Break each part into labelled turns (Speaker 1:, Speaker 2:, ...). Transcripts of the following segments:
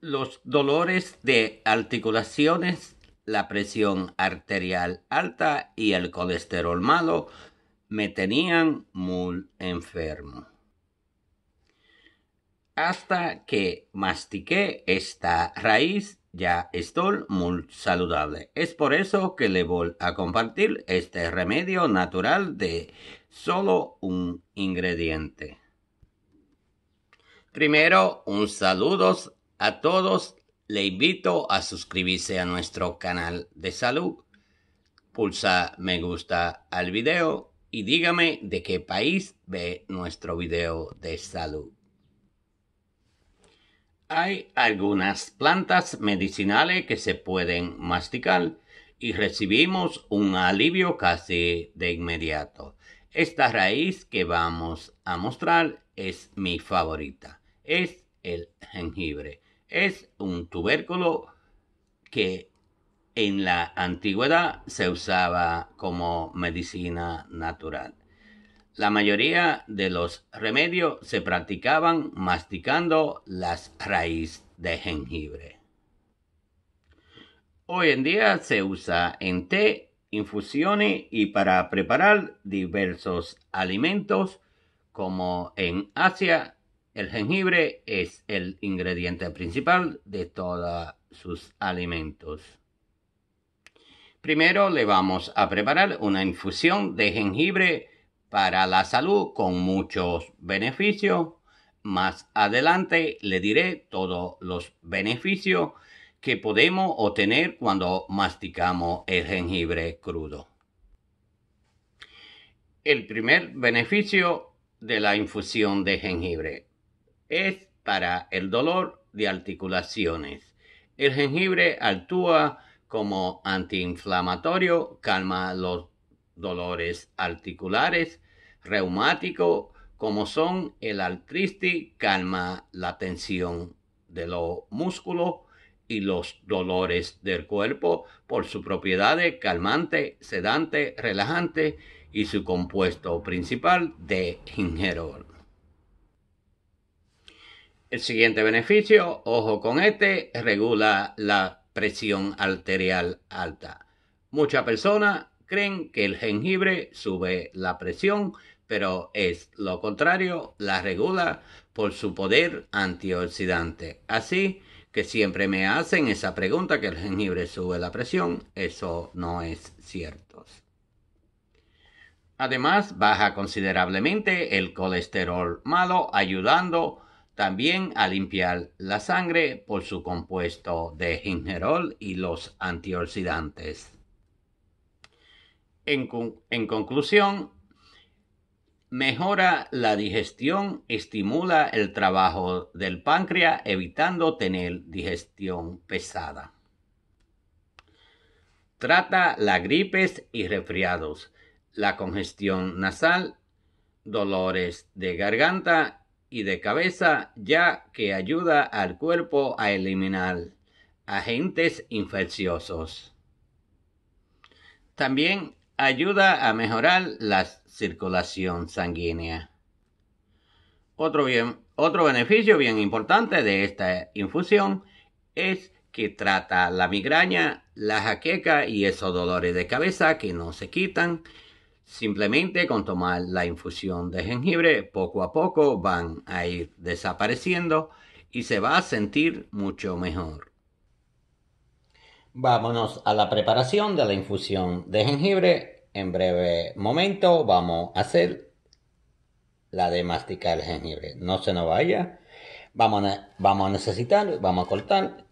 Speaker 1: Los dolores de articulaciones, la presión arterial alta y el colesterol malo me tenían muy enfermo. Hasta que mastiqué esta raíz ya estoy muy saludable. Es por eso que le voy a compartir este remedio natural de solo un ingrediente. Primero, un saludos a todos le invito a suscribirse a nuestro canal de salud. Pulsa me gusta al video y dígame de qué país ve nuestro video de salud. Hay algunas plantas medicinales que se pueden masticar y recibimos un alivio casi de inmediato. Esta raíz que vamos a mostrar es mi favorita, es el jengibre. Es un tubérculo que en la antigüedad se usaba como medicina natural. La mayoría de los remedios se practicaban masticando las raíces de jengibre. Hoy en día se usa en té, infusiones y para preparar diversos alimentos como en Asia el jengibre es el ingrediente principal de todos sus alimentos. Primero le vamos a preparar una infusión de jengibre para la salud con muchos beneficios. Más adelante le diré todos los beneficios que podemos obtener cuando masticamos el jengibre crudo. El primer beneficio de la infusión de jengibre es para el dolor de articulaciones. El jengibre actúa como antiinflamatorio, calma los dolores articulares, reumático, como son el artritis, calma la tensión de los músculos y los dolores del cuerpo por su propiedad calmante, sedante, relajante y su compuesto principal de gingerol. El siguiente beneficio, ojo con este, regula la presión arterial alta. Muchas personas creen que el jengibre sube la presión, pero es lo contrario, la regula por su poder antioxidante. Así que siempre me hacen esa pregunta que el jengibre sube la presión, eso no es cierto. Además, baja considerablemente el colesterol malo, ayudando también a limpiar la sangre por su compuesto de gingerol y los antioxidantes. En, conclusión, mejora la digestión, estimula el trabajo del páncreas, evitando tener digestión pesada. Trata las gripes y resfriados, la congestión nasal, dolores de garganta y de cabeza ya que ayuda al cuerpo a eliminar agentes infecciosos. También ayuda a mejorar la circulación sanguínea. Otro, bien, otro beneficio bien importante de esta infusión es que trata la migraña, la jaqueca y esos dolores de cabeza que no se quitan Simplemente con tomar la infusión de jengibre, poco a poco van a ir desapareciendo y se va a sentir mucho mejor. Vámonos a la preparación de la infusión de jengibre. En breve momento vamos a hacer la de masticar el jengibre. No se nos vaya. Vamos a, vamos a necesitar, vamos a cortar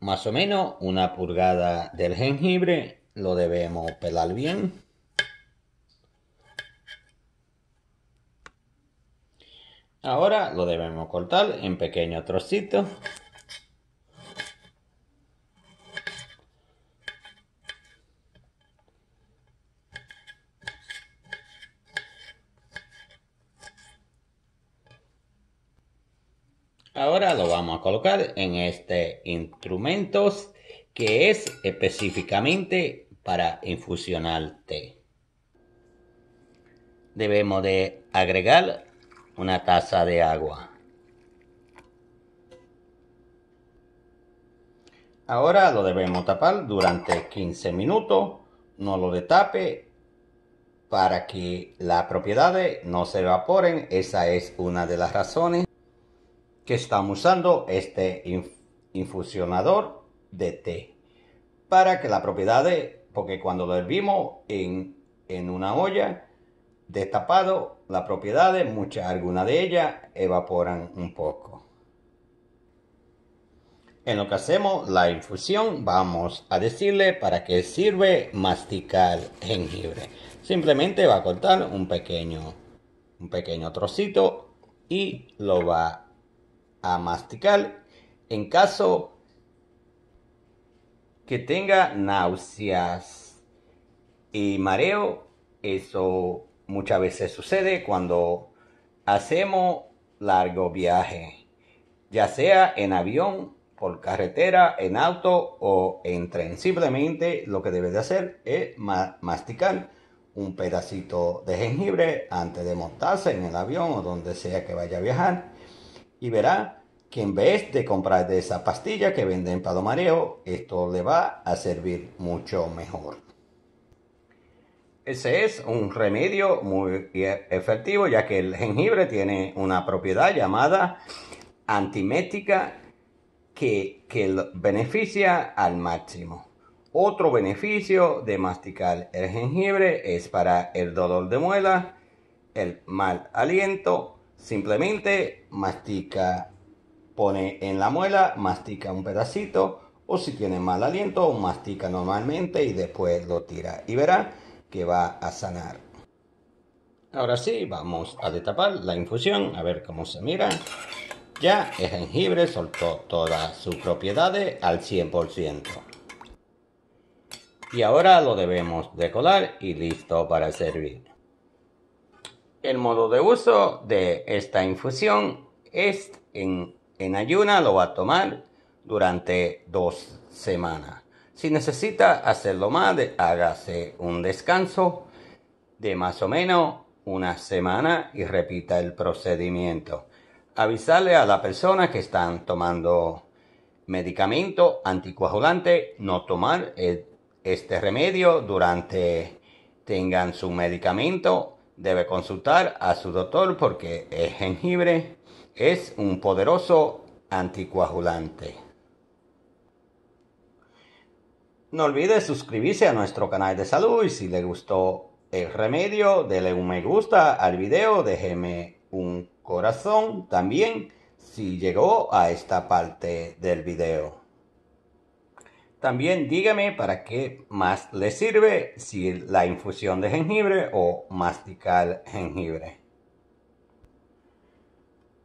Speaker 1: más o menos una pulgada del jengibre. Lo debemos pelar bien. Ahora lo debemos cortar en pequeños trocitos. Ahora lo vamos a colocar en este instrumento que es específicamente para infusionar té. Debemos de agregar una taza de agua. Ahora lo debemos tapar durante 15 minutos. No lo tape. para que las propiedades no se evaporen. Esa es una de las razones que estamos usando este infusionador de té. Para que las propiedades, porque cuando lo hervimos en, en una olla, Destapado las propiedades, muchas, algunas de ellas evaporan un poco. En lo que hacemos la infusión, vamos a decirle para qué sirve masticar jengibre. Simplemente va a cortar un pequeño, un pequeño trocito y lo va a masticar. En caso que tenga náuseas y mareo, eso muchas veces sucede cuando hacemos largo viaje, ya sea en avión, por carretera, en auto o en tren. Simplemente lo que debes de hacer es masticar un pedacito de jengibre antes de montarse en el avión o donde sea que vaya a viajar y verá que en vez de comprar de esa pastilla que venden para mareo, esto le va a servir mucho mejor. Ese es un remedio muy efectivo ya que el jengibre tiene una propiedad llamada antimética que, que beneficia al máximo. Otro beneficio de masticar el jengibre es para el dolor de muela, el mal aliento. Simplemente mastica, pone en la muela, mastica un pedacito o si tiene mal aliento, mastica normalmente y después lo tira. Y verá que va a sanar. Ahora sí, vamos a destapar la infusión, a ver cómo se mira. Ya el jengibre soltó todas sus propiedades al 100%. Y ahora lo debemos decolar y listo para servir. El modo de uso de esta infusión es en, en ayuna, lo va a tomar durante dos semanas. Si necesita hacerlo más, hágase un descanso de más o menos una semana y repita el procedimiento. Avisarle a la persona que están tomando medicamento anticoagulante no tomar e, este remedio durante tengan su medicamento. Debe consultar a su doctor porque el jengibre es un poderoso anticoagulante. No olvide suscribirse a nuestro canal de salud y si le gustó el remedio, dele un me gusta al video, déjeme un corazón también si llegó a esta parte del video. También dígame para qué más le sirve si la infusión de jengibre o masticar jengibre.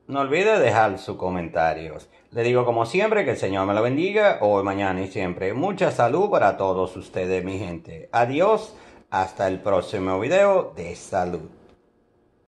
Speaker 1: No olvide dejar sus comentarios. Le digo como siempre que el Señor me lo bendiga hoy, mañana y siempre. Mucha salud para todos ustedes, mi gente. Adiós. Hasta el próximo video de salud.